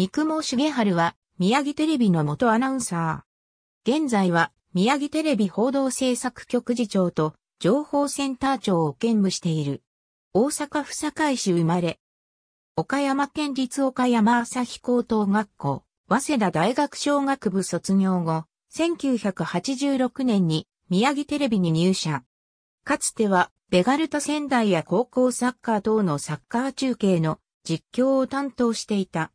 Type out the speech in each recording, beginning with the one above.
三雲重春は、宮城テレビの元アナウンサー。現在は、宮城テレビ報道制作局次長と、情報センター長を兼務している。大阪府堺市生まれ。岡山県立岡山朝日高等学校、早稲田大学小学部卒業後、1986年に宮城テレビに入社。かつては、ベガルタ仙台や高校サッカー等のサッカー中継の実況を担当していた。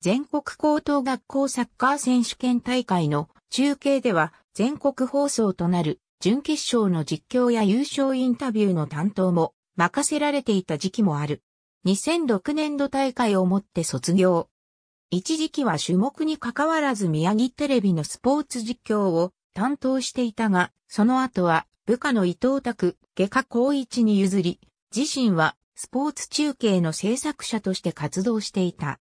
全国高等学校サッカー選手権大会の中継では全国放送となる準決勝の実況や優勝インタビューの担当も任せられていた時期もある。2006年度大会をもって卒業。一時期は種目に関わらず宮城テレビのスポーツ実況を担当していたが、その後は部下の伊藤拓、外科孝一に譲り、自身はスポーツ中継の制作者として活動していた。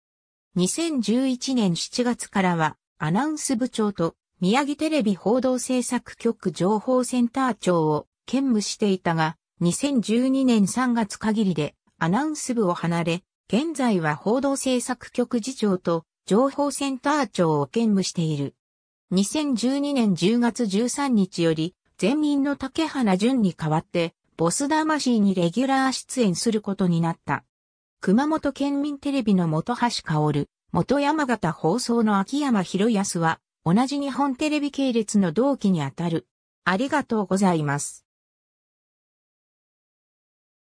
2011年7月からはアナウンス部長と宮城テレビ報道制作局情報センター長を兼務していたが、2012年3月限りでアナウンス部を離れ、現在は報道制作局次長と情報センター長を兼務している。2012年10月13日より、前任の竹原淳に代わって、ボス魂にレギュラー出演することになった。熊本県民テレビの元橋薫、元山形放送の秋山博康は、同じ日本テレビ系列の同期にあたる。ありがとうございます。